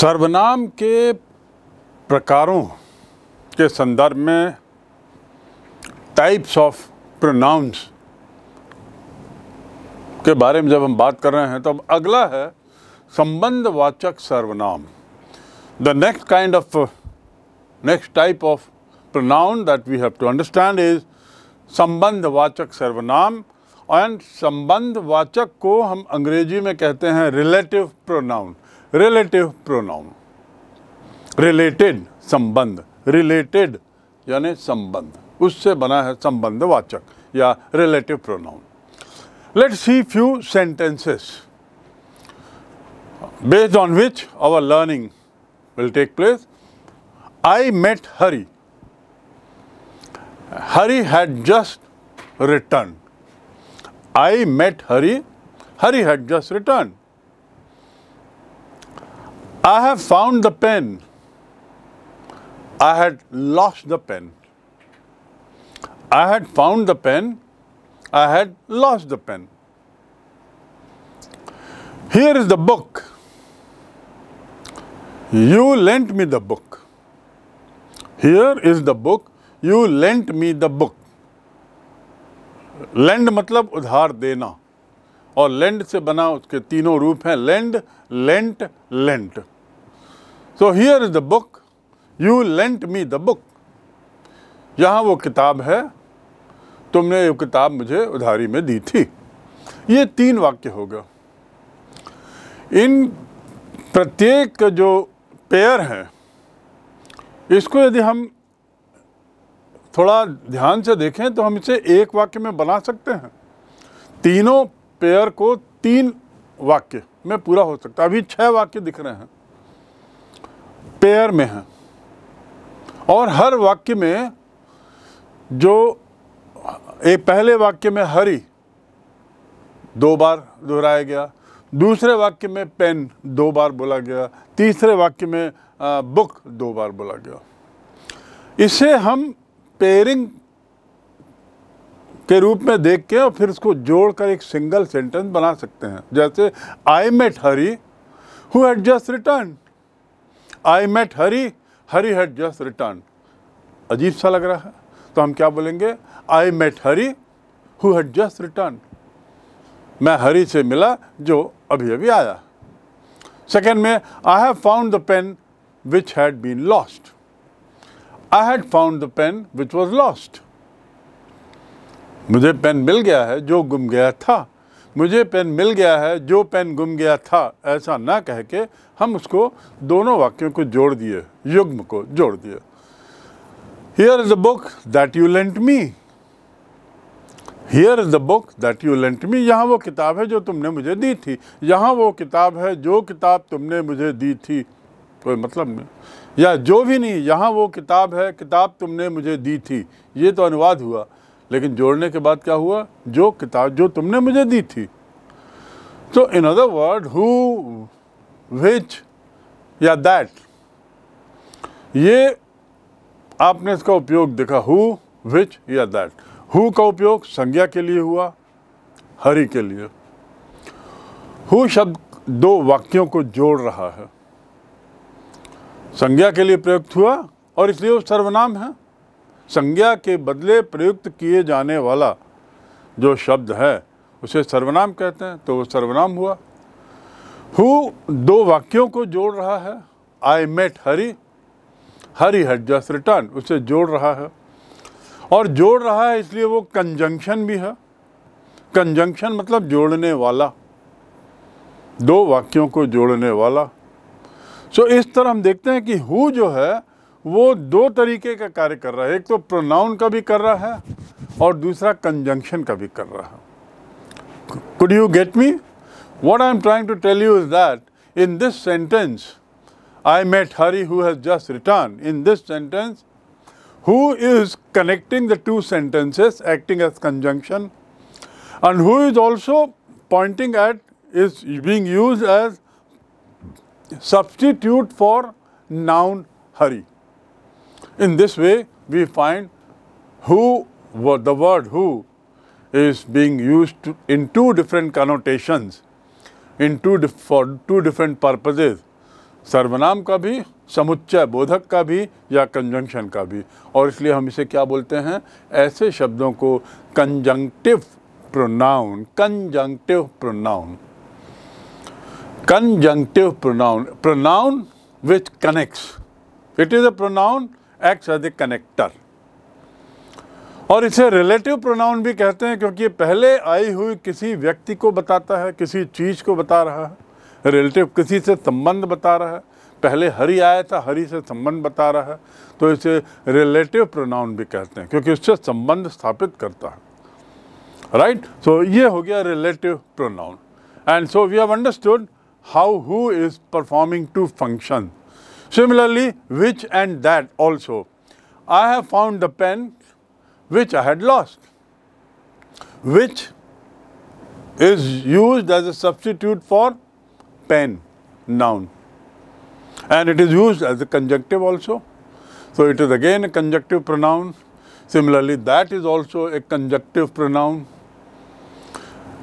सर्वनाम के प्रकारों के संदर्भ में टाइप्स ऑफ प्रोनाउंस के बारे में जब हम बात कर रहे हैं तो अब अगला है संबंधवाचक सर्वनाम the next kind of next type of pronoun that we have to understand is संबंधवाचक सर्वनाम एंड संबंधवाचक को हम अंग्रेजी में कहते हैं relative pronoun relative pronoun related संबंध रिलेटेड यानी संबंध उससे बना है संबंधवाचक या relative pronoun let see few sentences based on which our learning will take place I met Hari Hari had just return I met Hari Hari had just return I have found the pen. I had lost the pen. I had found the pen. I had lost the pen. Here is the book. You lent me the book. Here is the book. You lent me the book. Lend matlab udhar dena. और lend से बना उसके तीनों रूप हैं lend lent lent so here is the book you lent me the book यहाँ वो किताब है तुमने ये किताब मुझे उधारी में दी थी ये तीन वाक्य होगा इन प्रत्येक जो पेयर हैं इसको यदि हम थोड़ा ध्यान से देखें तो हम इसे एक वाक्य में बना सकते हैं तीनों पेयर को तीन वाक्य में पूरा हो सकता है अभी छह वाक्य दिख रहे हैं पेयर में हैं और हर वाक्य में जो एक पहले वाक्य में हरी दो बार दोहराया गया दूसरे वाक्य में पेन दो बार बोला गया तीसरे वाक्य में बुक दो बार बोला गया इसे हम पेयरिंग के रूप में देख के और फिर उसको जोड़कर एक सिंगल सेंटेंस बना सकते हैं जैसे I met Hari who had just return I met Hari Hari had just return अजीब सा लग रहा है तो हम क्या बोलेंगे I met Hari who had just return मैं हरी से मिला जो अभी अभी आया सेकेंड में I have found the pen which had been lost I had found the pen which was lost मुझे पेन मिल गया है जो गुम गया था मुझे पेन मिल गया है जो पेन गुम गया था ऐसा ना कह के हम उसको दोनों वाक्यों को जोड़ दिए युग्म को जोड़ दिए here is the book that you lent me here is the book that you lent me यहाँ वो किताब है जो तुमने मुझे दी थी यहाँ वो किताब है जो किताब तुमने मुझे दी थी कोई मतलब नहीं या जो भी नहीं यहाँ वो किताब है किताब तुमने मुझे दी थी ये तो अनुवाद हुआ लेकिन जोड़ने के बाद क्या हुआ जो किताब जो तुमने मुझे दी थी तो in other word who which या दैट ये आपने इसका उपयोग देखा हु विच या दैट हु का उपयोग संज्ञा के लिए हुआ हरि के लिए हु शब्द दो वाक्यों को जोड़ रहा है संज्ञा के लिए प्रयुक्त हुआ और इसलिए वो सर्वनाम है संज्ञा के बदले प्रयुक्त किए जाने वाला जो शब्द है उसे सर्वनाम कहते हैं तो वो सर्वनाम हुआ हु दो वाक्यों को जोड़ रहा है आई मेट हरी हरी हट जस्ट रिटर्न उसे जोड़ रहा है और जोड़ रहा है इसलिए वो कंजंक्शन भी है कंजंक्शन मतलब जोड़ने वाला दो वाक्यों को जोड़ने वाला सो so, इस तरह हम देखते हैं कि हु जो है वो दो तरीके का कार्य कर रहा है एक तो प्रोनाउन का भी कर रहा है और दूसरा कंजंक्शन का भी कर रहा है could you get me what I am trying to tell you is that in this sentence I met Hari who has just return in this sentence who is connecting the two sentences acting as conjunction and who is also pointing at is being use as substitute for noun Hari In this way, we find who, the word who is being used to, in two different connotations, in two for two different purposes. सर्वनाम का भी समुच्चय बोधक का भी या conjunction का भी और इसलिए हम इसे क्या बोलते हैं ऐसे शब्दों को conjunctive pronoun conjunctive pronoun conjunctive pronoun pronoun which connects it is a pronoun act as a connector और इसे रिलेटिव प्रोनाउन भी कहते हैं क्योंकि ये पहले आई हुई किसी व्यक्ति को बताता है किसी चीज़ को बता रहा है रिलेटिव किसी से संबंध बता रहा है पहले हरी आया था हरी से संबंध बता रहा है तो इसे रिलेटिव प्रोनाउन भी कहते हैं क्योंकि उससे संबंध स्थापित करता है राइट सो ये हो गया relative pronoun and so we have understood how who is performing two function Similarly, which and that also. I have found the pen which I had lost, which is used as a substitute for pen, noun. And it is used as a conjunctive also. So it is again a conjunctive pronoun. Similarly, that is also a conjunctive pronoun.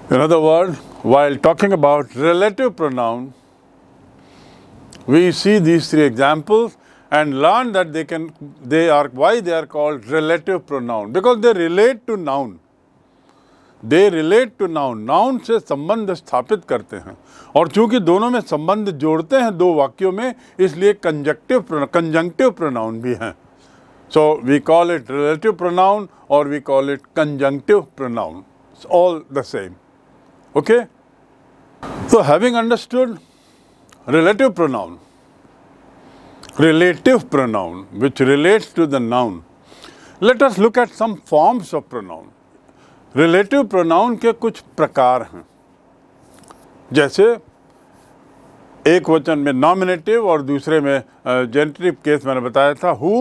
In other words, while talking about relative pronoun, we see these three examples and learn that they can they are why they are called relative pronoun because they relate to noun they relate to noun noun se sambandh sthapit karte hain aur kyunki dono mein sambandh jodte hain do vakyon mein isliye conjunctive conjunctive pronoun bhi hain so we call it relative pronoun or we call it conjunctive pronoun it's all the same okay so having understood relative pronoun relative pronoun which relates to the noun let us look at some forms of pronoun relative pronoun के कुछ प्रकार हैं जैसे एक वचन में nominative और दूसरे में genitive case maine bataya tha who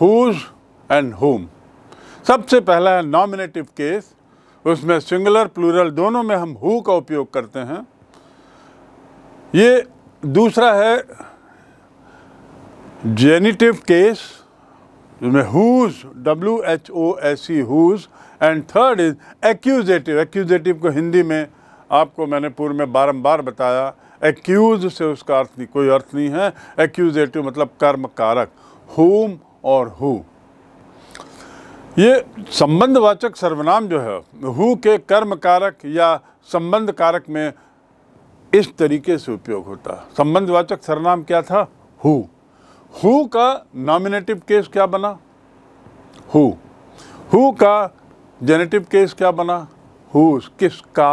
whose and whom sabse pehla hai nominative case usme singular plural dono mein hum who ka upyog karte hain ये दूसरा है जेनिटिव केस जिसमें whose W H O S E whose and third is accusative accusative को हिंदी में आपको मैंने पूर्व में बारंबार बताया एक्यूज से उसका अर्थ नहीं कोई अर्थ नहीं है एक्यूजेटिव मतलब कर्म कारक होम और हु ये संबंधवाचक सर्वनाम जो है हु के कर्म कारक या संबंध कारक में इस तरीके से उपयोग होता है संबंधवाचक सरनाम क्या था हु हु का नॉमिनेटिव केस क्या बना हु हु का जेनेटिव केस क्या बना हु किसका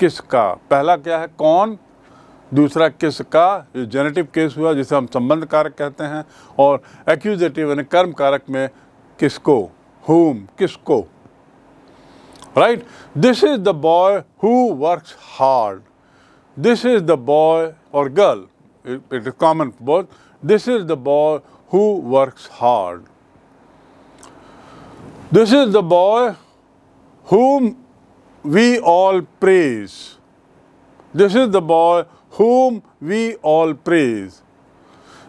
किसका पहला क्या है कौन दूसरा किसका ये जेनेटिव केस हुआ जिसे हम संबंध कारक कहते हैं और एक्यूजेटिव यानी कर्म कारक में किसको हुम किसको right this is the boy who works hard This is the boy or girl, it, it is common for both. This is the boy who works hard. This is the boy whom we all praise. This is the boy whom we all praise.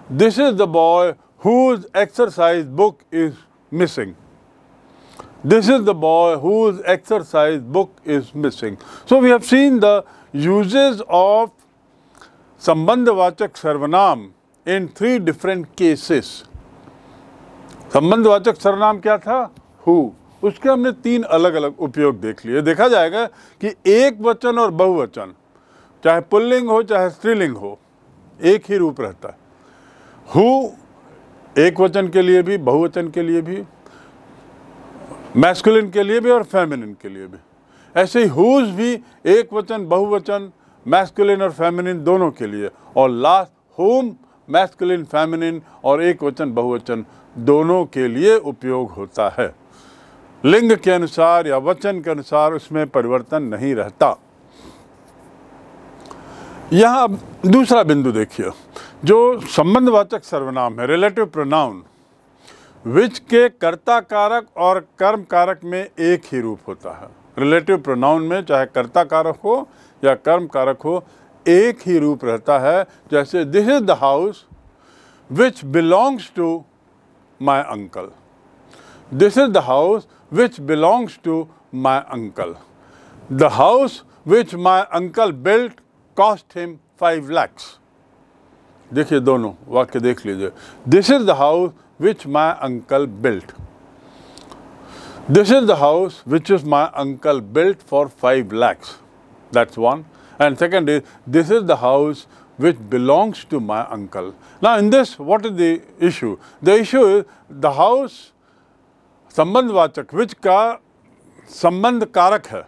This is the boy whose exercise book is missing. This is the boy whose exercise book is missing. So we have seen the uses of Sambandhavachak Sarvanam in three different cases. संबंधवाचक sarvanam kya tha who उसके हमने तीन अलग अलग उपयोग देख लिए देखा जाएगा कि एक वचन और बहुवचन चाहे पुल्लिंग हो चाहे स्त्रीलिंग हो एक ही रूप रहता है हु एक वचन के लिए भी बहुवचन के लिए भी मैस्कुलिन के लिए भी और फेमिनिन के लिए भी ऐसे ही हुज भी एक वचन बहुवचन मैस्कुलिन और फेमिनिन दोनों के लिए और लास्ट होम मैस्कुलिन फेमिनिन और एक वचन बहुवचन दोनों के लिए उपयोग होता है लिंग के अनुसार या वचन के अनुसार उसमें परिवर्तन नहीं रहता यहाँ दूसरा बिंदु देखिए जो संबंधवाचक सर्वनाम है रिलेटिव प्रोनाउन विच के कर्ता कारक और कर्म कारक में एक ही रूप होता है रिलेटिव प्रोनाउन में चाहे कर्ता कारक हो या कर्म कारक हो एक ही रूप रहता है जैसे this is the house which belongs to my uncle this is the house which belongs to my uncle the house which my uncle built cost him five lakhs देखिए दोनों वाक्य देख लीजिए this is the house which my uncle built. This is the house which is my uncle built for 5 lakhs. That's one. And second is, this is the house which belongs to my uncle. Now in this, what is the issue? The issue is the house संबंधवाचक which का संबंध कारक है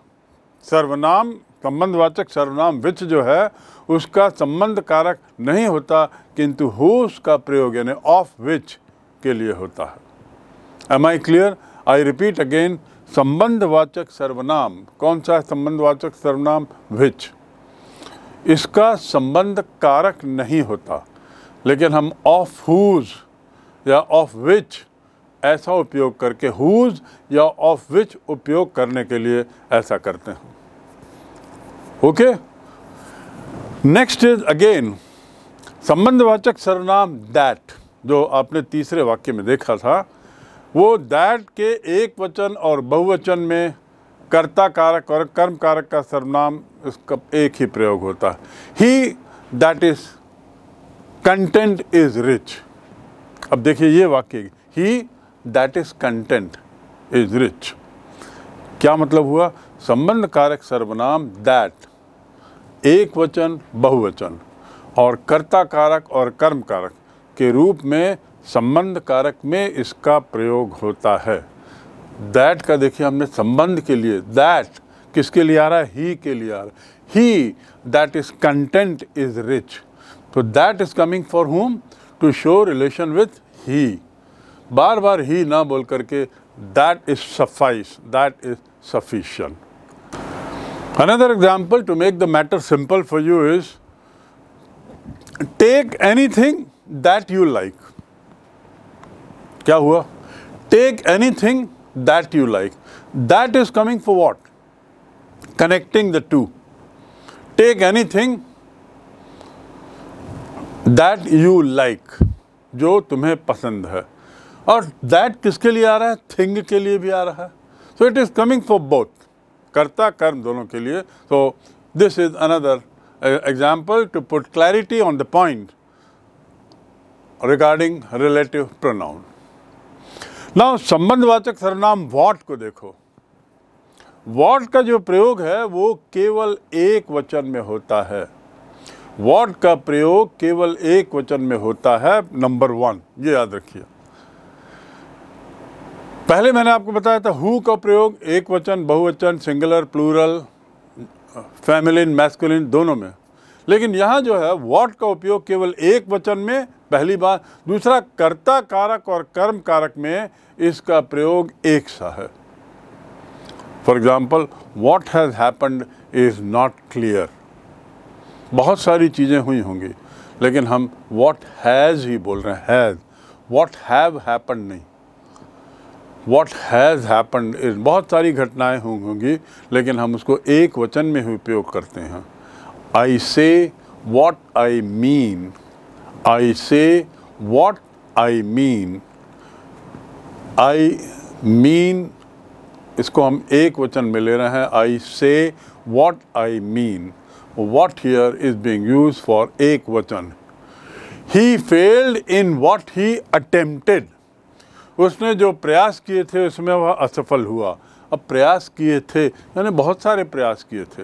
सर्वनाम संबंधवाचक Sarvanam, which jo hai, uska Sambandh Karak nahi hota, kintu whose ka प्रयोग यानी of which के लिए होता है am I clear I repeat again संबंधवाचक सर्वनाम कौन सा है संबंधवाचक सर्वनाम विच इसका संबंध कारक नहीं होता लेकिन हम ऑफ हुज या ऑफ विच ऐसा उपयोग करके हुज या ऑफ विच उपयोग करने के लिए ऐसा करते हैं ओके नेक्स्ट इज अगेन संबंधवाचक सर्वनाम दैट जो आपने तीसरे वाक्य में देखा था वो दैट के एक वचन और बहुवचन में कर्ता कारक और कर्म कारक का सर्वनाम इसका एक ही प्रयोग होता है he that is content is rich अब देखिए ये वाक्य he that is content is rich क्या मतलब हुआ संबंध कारक सर्वनाम दैट एक वचन बहुवचन और कर्ता कारक और कर्म कारक के रूप में संबंध कारक में इसका प्रयोग होता है दैट का देखिए हमने संबंध के लिए दैट किसके लिए आ रहा है ही के लिए आ रहा है he that is content is rich तो that is coming for home to show relation with he बार बार ही ना बोल करके that is suffice that is sufficient another example to make the matter simple for you is take anything that you like क्या हुआ take anything that you like that is coming for what connecting the two take anything that you like जो तुम्हें पसंद है और that किसके लिए आ रहा है थिंग के लिए भी आ रहा है so it is coming for both कर्ता कर्म दोनों के लिए so this is another example to put clarity on the point regarding relative pronoun ना संबंधवाचक सर्वनाम वॉट को देखो वॉट का जो प्रयोग है वो केवल एक वचन में होता है वॉट का प्रयोग केवल एक वचन में होता है नंबर वन ये याद रखिए पहले मैंने आपको बताया था हु का प्रयोग एक वचन बहुवचन सिंगुलर प्लूरल फैमिलिन मैस्कुलिन दोनों में लेकिन यहाँ जो है वॉट का उपयोग केवल एक वचन में पहली बात दूसरा कर्ता कारक और कर्म कारक में इसका प्रयोग एक सा है for example what has happened is not clear बहुत सारी चीज़ें हुई होंगी लेकिन हम वॉट हैज़ ही बोल रहे हैं हैज़ वॉट हैव हैपन्ड नहीं वॉट हैज़ हैपन्ड इज बहुत सारी घटनाएं हुई होंगी लेकिन हम उसको एक वचन में ही उपयोग करते हैं I say what I mean I say what I mean. I mean इसको हम एक वचन में ले रहे हैं I say what I mean what here is being use for एक वचन he failed in what he attempted. उसने जो प्रयास किए थे उसमें वह असफल हुआ अब प्रयास किए थे यानी बहुत सारे प्रयास किए थे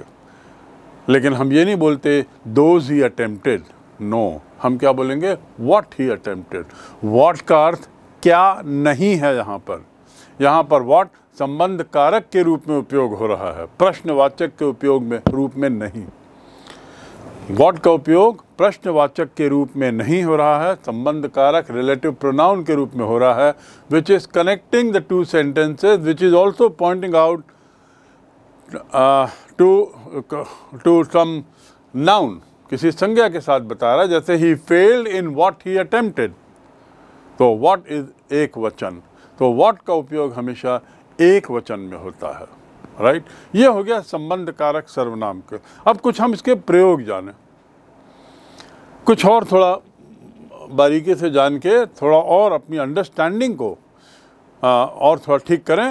लेकिन हम ये नहीं बोलते दोज ही अटेम्प्टेड नो हम क्या बोलेंगे वॉट ही अटेम्प्टेड वॉट का अर्थ क्या नहीं है यहाँ पर यहाँ पर वॉट संबंध कारक के रूप में उपयोग हो रहा है प्रश्नवाचक के उपयोग में रूप में नहीं वॉट का उपयोग प्रश्नवाचक के रूप में नहीं हो रहा है संबंध कारक रिलेटिव प्रोनाउन के रूप में हो रहा है which is connecting the two sentences which is also pointing out to to some noun किसी संज्ञा के साथ बता रहा है जैसे he failed in what he attempted तो वॉट इज एक वचन तो वॉट का उपयोग हमेशा एक वचन में होता है राइट ये हो गया संबंध कारक सर्वनाम के अब कुछ हम इसके प्रयोग जाने कुछ और थोड़ा बारीकी से जान के थोड़ा और अपनी अंडरस्टैंडिंग को आ, और थोड़ा ठीक करें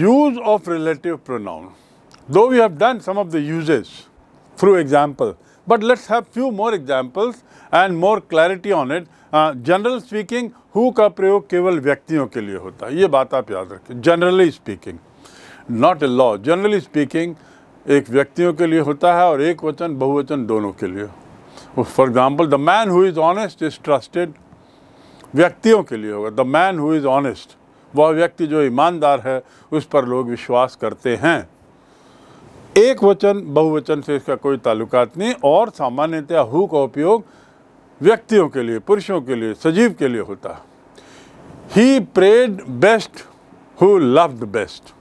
use of relative pronoun though we have done some of the uses through example But let's have few more examples and more clarity on it. General speaking who का प्रयोग केवल व्यक्तियों के लिए होता है ये बात आप याद रखें generally speaking not a law generally speaking एक व्यक्तियों के लिए होता है और एक वचन बहुवचन दोनों के लिए for example the man who is honest is trusted व्यक्तियों के लिए होगा the man who is honest वह व्यक्ति जो ईमानदार है उस पर लोग विश्वास करते हैं एक वचन बहुवचन से इसका कोई ताल्लुकात नहीं और सामान्यतया हु का उपयोग व्यक्तियों के लिए पुरुषों के लिए सजीव के लिए होता है he prayed best who love the best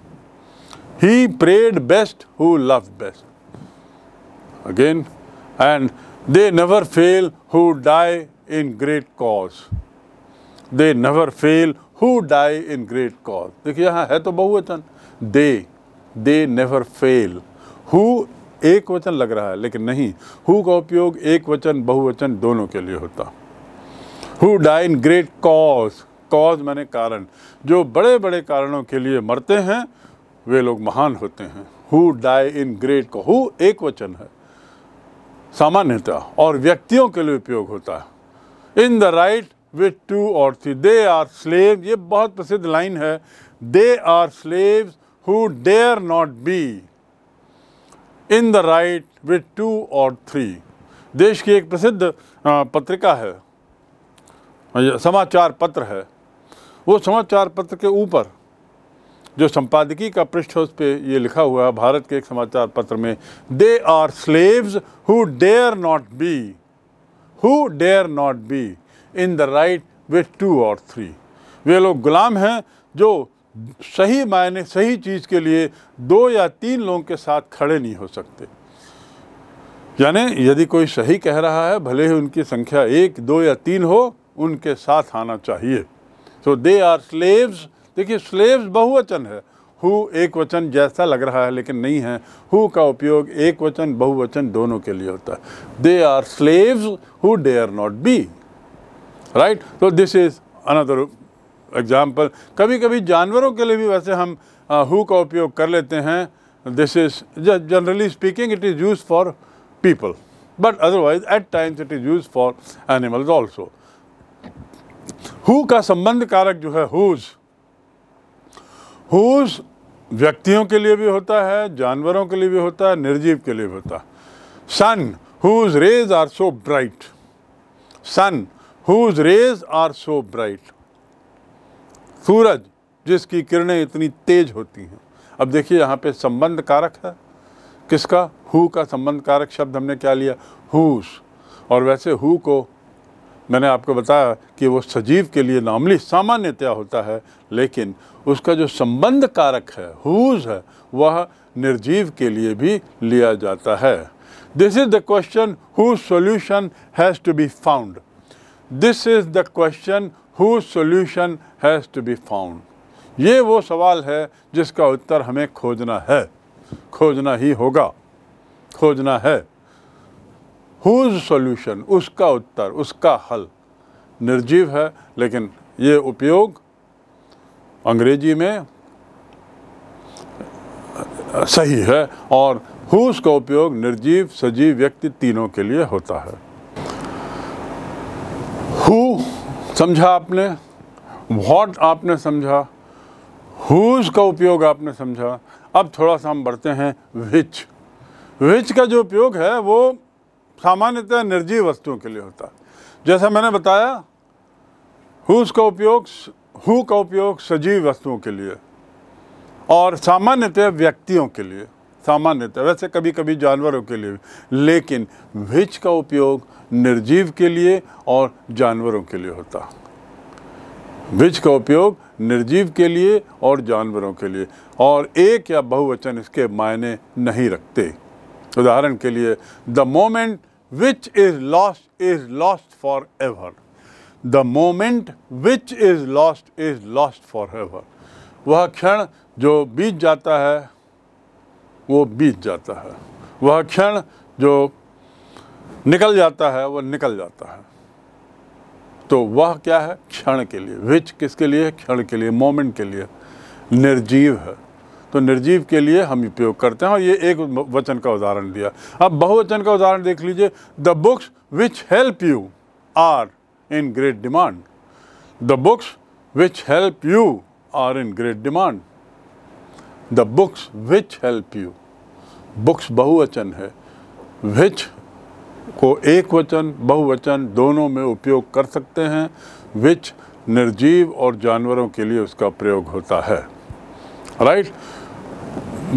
he prayed best who loved best again and they never fail who die in great cause they never fail who die in great cause देखिए यहाँ है तो बहुवचन they they never fail who एक वचन लग रहा है लेकिन नहीं हु का उपयोग एक वचन बहुवचन दोनों के लिए होता who die in great cause cause मैंने कारण जो बड़े बड़े कारणों के लिए मरते हैं वे लोग महान होते हैं हु डाई इन ग्रेट को हु एक वचन है सामान्यतः और व्यक्तियों के लिए उपयोग होता है in the right with two और थ्री दे आर स्लेव ये बहुत प्रसिद्ध लाइन है they are slave who dare not be in the right with two और थ्री देश की एक प्रसिद्ध पत्रिका है समाचार पत्र है वो समाचार पत्र के ऊपर जो संपादकीय का पृष्ठ है उस पर ये लिखा हुआ है भारत के एक समाचार पत्र में they are slaves who dare not be who dare not be in the right with two और थ्री वे लोग गुलाम हैं जो सही मायने सही चीज़ के लिए दो या तीन लोगों के साथ खड़े नहीं हो सकते यानी यदि कोई सही कह रहा है भले ही उनकी संख्या एक दो या तीन हो उनके साथ आना चाहिए तो दे आर स्लेव्स देखिए स्लेव्स बहुवचन है हु एक वचन जैसा लग रहा है लेकिन नहीं है हु का उपयोग एक वचन बहुवचन दोनों के लिए होता है they are slaves who dare not be right तो दिस इज़ अनदर एग्ज़ाम्पल कभी कभी जानवरों के लिए भी वैसे हम हु का उपयोग कर लेते हैं this is generally speaking it is use for people but otherwise at times it is use for animals also who का संबंध कारक जो है हुज हुज व्यक्तियों के लिए भी होता है जानवरों के लिए भी होता है निर्जीव के लिए भी होता है sun whose rays are so bright sun whose rays are so bright सूरज जिसकी किरणें इतनी तेज होती हैं अब देखिए यहाँ पे संबंध कारक है किसका हु का संबंध कारक शब्द हमने क्या लिया हुस और वैसे हु को मैंने आपको बताया कि वो सजीव के लिए नॉर्मली सामान्यतया होता है लेकिन उसका जो संबंध कारक है हुज है वह निर्जीव के लिए भी लिया जाता है this is the question who solution has to be found this is the question who solution has to be found ये वो सवाल है जिसका उत्तर हमें खोजना है खोजना ही होगा खोजना है हुज सोल्यूशन उसका उत्तर उसका हल निर्जीव है लेकिन ये उपयोग अंग्रेजी में सही है और हुज का उपयोग निर्जीव सजीव व्यक्ति तीनों के लिए होता है समझा आपने वॉट आपने समझा हुज का उपयोग आपने समझा अब थोड़ा सा हम बढ़ते हैं विच विच का जो उपयोग है वो सामान्यतः निर्जीव वस्तुओं के लिए होता है जैसा मैंने बताया हुज का उपयोग हु का उपयोग सजीव वस्तुओं के लिए और सामान्यतः व्यक्तियों के लिए सामान्यतः वैसे कभी कभी जानवरों के लिए लेकिन विच का उपयोग निर्जीव के लिए और जानवरों के लिए होता विच का उपयोग निर्जीव के लिए और जानवरों के लिए और एक या बहुवचन इसके मायने नहीं रखते उदाहरण के लिए the moment which is lost is lost for ever the moment which is lost is lost for ever वह क्षण जो बीत जाता है वो बीत जाता है वह क्षण जो निकल जाता है वह निकल जाता है तो वह क्या है क्षण के लिए विच किसके लिए क्षण के लिए मोमेंट के लिए निर्जीव है तो निर्जीव के लिए हम उपयोग करते हैं और ये एक वचन का उदाहरण दिया अब बहुवचन का उदाहरण देख लीजिए the books which help you are in great demand the books which help you are in great demand the books which help you books बहुवचन है विच को एक वचन बहुवचन दोनों में उपयोग कर सकते हैं विच निर्जीव और जानवरों के लिए उसका प्रयोग होता है राइट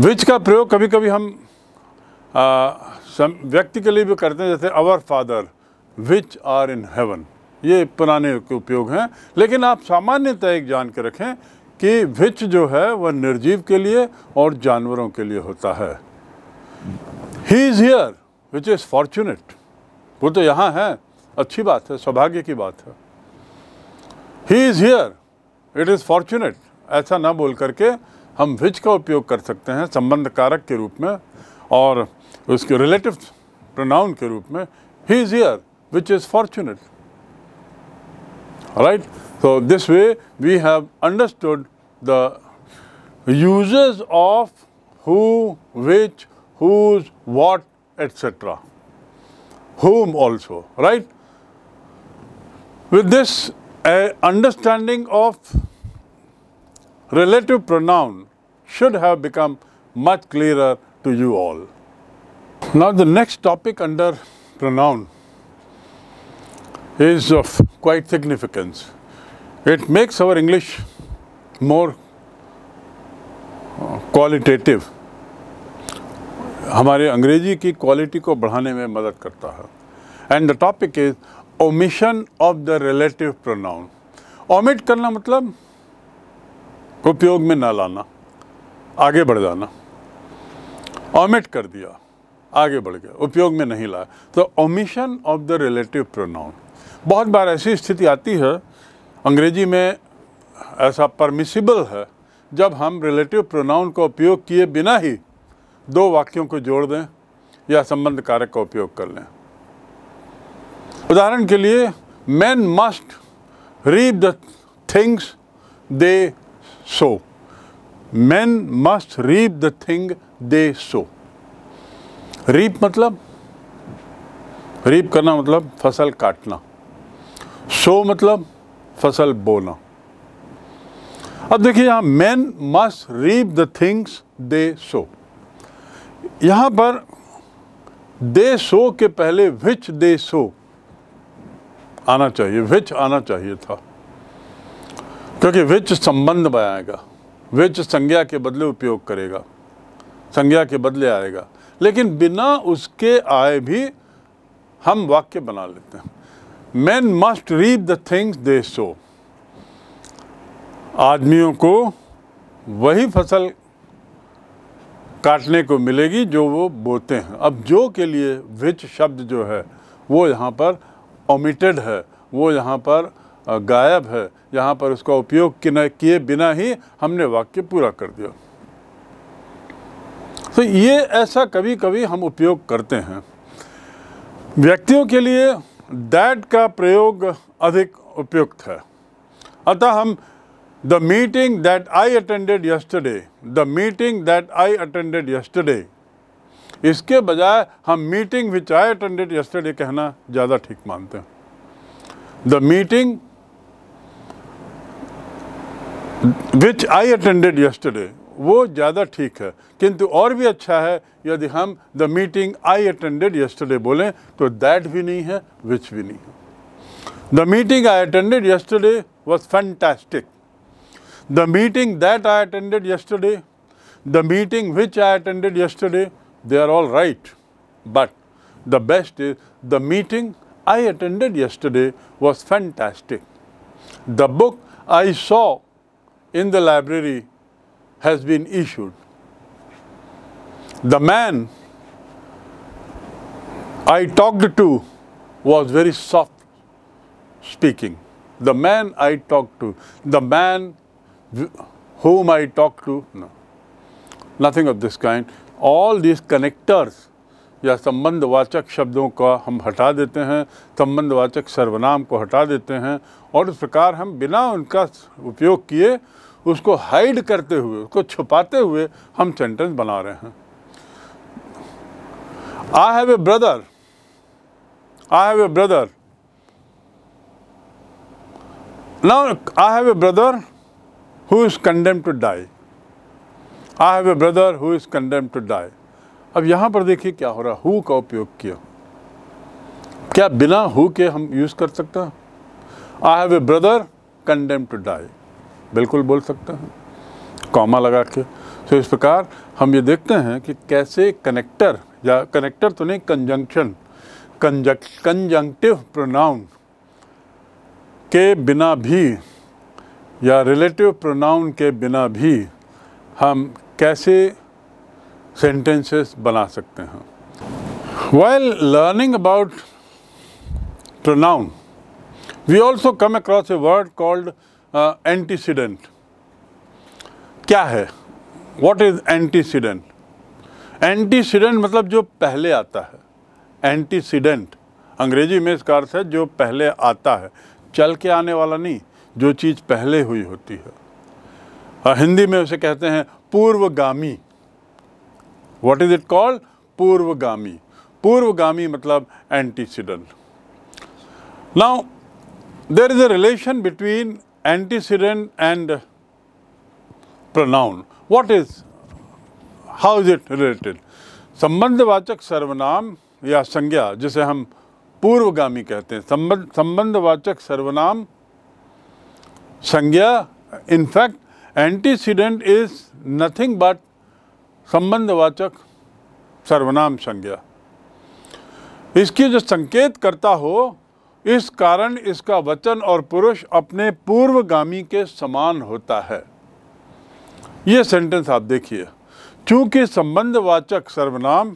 विच का प्रयोग कभी कभी हम आ, व्यक्ति के लिए भी करते हैं जैसे our father which are in heaven ये पुराने के उपयोग हैं लेकिन आप सामान्यतः एक जान के रखें कि विच जो है वह निर्जीव के लिए और जानवरों के लिए होता है he is here which is fortunate वो तो यहाँ है अच्छी बात है सौभाग्य की बात है he is here it is fortunate ऐसा ना बोल करके हम विच का उपयोग कर सकते हैं संबंध कारक के रूप में और उसके रिलेटिव प्रोनाउन के रूप में he is here which is fortunate right So, this way we have understood the uses of who, which, whose, what, etc. Whom also, right? With this uh, understanding of relative pronoun should have become much clearer to you all. Now the next topic under pronoun is of quite significance. It makes our English more uh, qualitative. हमारे अंग्रेजी की quality को बढ़ाने में मदद करता है and the topic is omission of the relative pronoun omit करना मतलब उपयोग में ना लाना आगे बढ़ जाना ओमिट कर दिया आगे बढ़ गया उपयोग में नहीं लाया तो omission of the relative pronoun बहुत बार ऐसी स्थिति आती है अंग्रेजी में ऐसा परमिसिबल है जब हम रिलेटिव प्रोनाउन का उपयोग किए बिना ही दो वाक्यों को जोड़ दें या संबंध कारक का उपयोग कर लें उदाहरण के लिए man must read the things they sow man must reap the thing they sow reap मतलब रीप करना मतलब फसल काटना सो मतलब फसल बोना अब देखिए यहाँ man must reap the things they sow यहाँ पर दे सो के पहले विच दे सो आना चाहिए विच आना चाहिए था क्योंकि विच संबंध बनाएगा विच संज्ञा के बदले उपयोग करेगा संज्ञा के बदले आएगा लेकिन बिना उसके आए भी हम वाक्य बना लेते हैं man must reap the things they sow आदमियों को वही फसल काटने को मिलेगी जो वो बोते हैं अब जो के लिए विच शब्द जो है वो यहाँ पर ओमिटेड है वो यहाँ पर गायब है यहाँ पर उसका उपयोग किए बिना ही हमने वाक्य पूरा कर दिया तो ये ऐसा कभी कभी हम उपयोग करते हैं व्यक्तियों के लिए दैट का प्रयोग अधिक उपयुक्त है अतः हम the meeting that I attended yesterday the meeting that I attended yesterday इसके बजाय हम meeting which I attended yesterday कहना ज़्यादा ठीक मानते हैं the meeting which I attended yesterday वो ज़्यादा ठीक है किंतु और भी अच्छा है यदि हम the meeting I attended yesterday बोलें तो दैट भी नहीं है विच भी नहीं है the meeting I attended yesterday was fantastic the meeting that I attended yesterday the meeting which I attended yesterday they are all right but the best is the meeting I attended yesterday was fantastic the book I saw in the library has been issued. The man I talked to was very soft speaking. The man I talked to, the man whom I talked to, no. Nothing of this kind. All these connectors या संबंधवाचक शब्दों का हम हटा देते हैं संबंधवाचक सर्वनाम को हटा देते हैं और इस प्रकार हम बिना उनका उपयोग किए उसको हाइड करते हुए उसको छुपाते हुए हम सेंटेंस बना रहे हैं I have a brother I have a brother now I have a brother who is condemn to die I have a brother who is condemn to die अब यहां पर देखिए क्या हो रहा हु का उपयोग किया क्या बिना हु के हम यूज़ कर सकते हैं I have a brother condemn to die बिल्कुल बोल सकते हैं कॉमा लगा के तो इस प्रकार हम ये देखते हैं कि कैसे कनेक्टर या कनेक्टर तो नहीं कंजंक्शन कंजक कंजंक्टिव प्रोनाउन के बिना भी या रिलेटिव प्रोनाउन के बिना भी हम कैसे सेंटेंसेस बना सकते हैं well learning about pronoun we also come across a word called antecedent क्या है व्हाट इज एंटीसीडेंट एंटीसीडेंट मतलब जो पहले आता है एंटीसीडेंट अंग्रेजी में इसका अर्थ है जो पहले आता है चल के आने वाला नहीं जो चीज़ पहले हुई होती है और हिंदी में उसे कहते हैं पूर्वगामी व्हाट इज़ इट कॉल्ड पूर्वगामी पूर्वगामी मतलब antecedent now there is a relation between antecedent and pronoun. What is, how is it related? संबंधवाचक सर्वनाम या संज्ञा जिसे हम पूर्वगामी कहते हैं संबंध संबंधवाचक सर्वनाम संज्ञा in fact antecedent is nothing but संबंधवाचक सर्वनाम संज्ञा इसकी जो संकेत करता हो इस कारण इसका वचन और पुरुष अपने पूर्वगामी के समान होता है ये सेंटेंस आप देखिए चूंकि संबंधवाचक सर्वनाम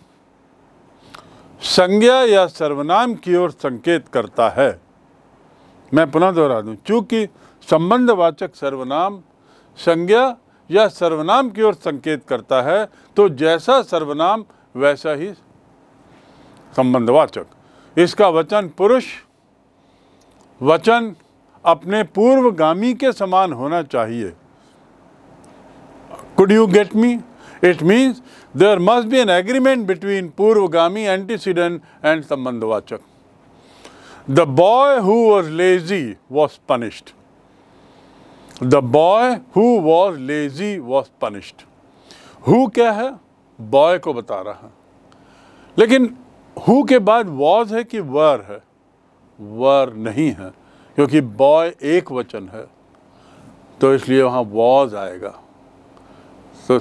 संज्ञा या सर्वनाम की ओर संकेत करता है मैं पुनः दोहरा दूं चूंकि संबंधवाचक सर्वनाम संज्ञा या सर्वनाम की ओर संकेत करता है तो जैसा सर्वनाम वैसा ही संबंधवाचक इसका वचन पुरुष वचन अपने पूर्वगामी के समान होना चाहिए could you get me it means there must be an agreement between पूर्वगामी एंटीसीडेंट एंड संबंधवाचक the boy who was lazy was punished the boy who was lazy was punished who क्या है बॉय को बता रहा है लेकिन हु के बाद वॉज है कि वर है वर नहीं है क्योंकि बॉय एक वचन है तो इसलिए वहाँ वॉज आएगा तो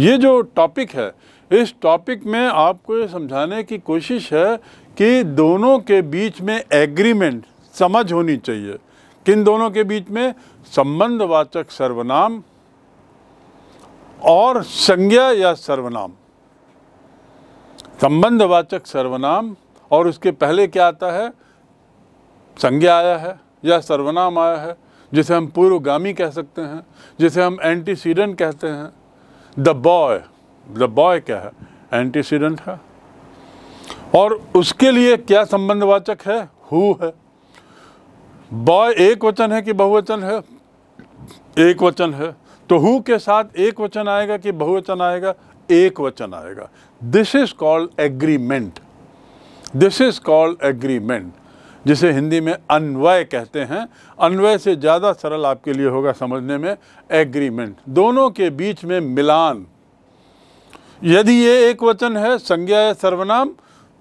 ये जो टॉपिक है इस टॉपिक में आपको ये समझाने की कोशिश है कि दोनों के बीच में एग्रीमेंट समझ होनी चाहिए किन दोनों के बीच में संबंधवाचक सर्वनाम और संज्ञा या सर्वनाम संबंधवाचक सर्वनाम और उसके पहले क्या आता है संज्ञा आया है या सर्वनाम आया है जिसे हम पूर्वगामी कह सकते हैं जिसे हम एंटीसीडेंट कहते हैं द बॉय द बॉय क्या है एंटीसीडेंट है और उसके लिए क्या संबंधवाचक है हु है बॉय एक वचन है कि बहुवचन है एक वचन है तो हु के साथ एक वचन आएगा कि बहुवचन आएगा एक वचन आएगा this is called agreement this is called agreement जिसे हिंदी में अन्वय कहते हैं अन्वय से ज़्यादा सरल आपके लिए होगा समझने में एग्रीमेंट दोनों के बीच में मिलान यदि ये एक वचन है संज्ञा या सर्वनाम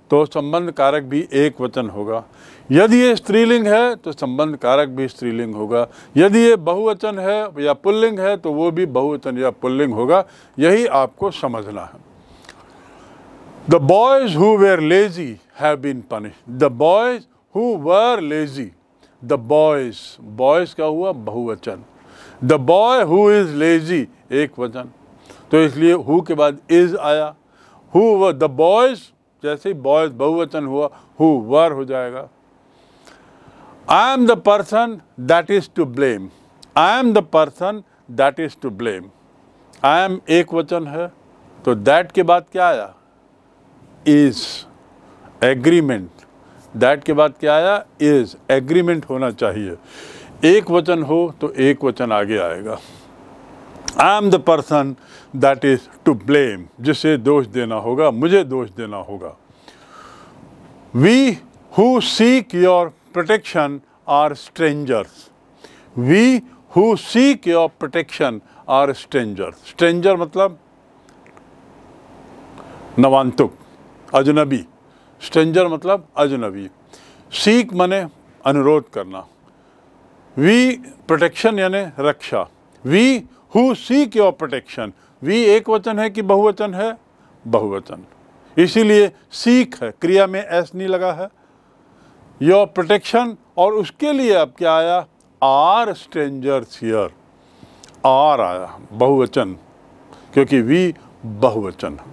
तो संबंध कारक भी एक वचन होगा यदि ये स्त्रीलिंग है तो संबंध कारक भी स्त्रीलिंग होगा यदि ये बहुवचन है या पुल्लिंग है तो वो भी बहुवचन या पुल्लिंग होगा यही आपको समझना है the boys who were lazy have been punish the boys who were lazy the boys boys का हुआ बहुवचन the boy who is lazy एक वचन तो इसलिए हु के बाद इज़ आया हु द बॉयज जैसे ही बॉयज बहुवचन हुआ हु वर हो जाएगा I am the person that is to blame I am the person that is to blame I am एक वचन है तो दैट के बाद क्या आया इज़ एग्रीमेंट दैट के बाद क्या आया इज़ एग्रीमेंट होना चाहिए एक वचन हो तो एक वचन आगे आएगा I am the person that is to blame जिसे दोष देना होगा मुझे दोष देना होगा we who seek your protection are strangers we who seek your protection are strangers stranger मतलब नवांतुक अजनबी स्ट्रेंजर मतलब अजनबी सीख मने अनुरोध करना वी प्रोटेक्शन यानि रक्षा we who seek your protection we एक वचन है कि बहुवचन है बहुवचन इसीलिए सीख है क्रिया में एस नहीं लगा है योर प्रोटेक्शन और उसके लिए अब क्या आया आर स्ट्रेंजर हियर आर आया बहुवचन क्योंकि वी बहुवचन है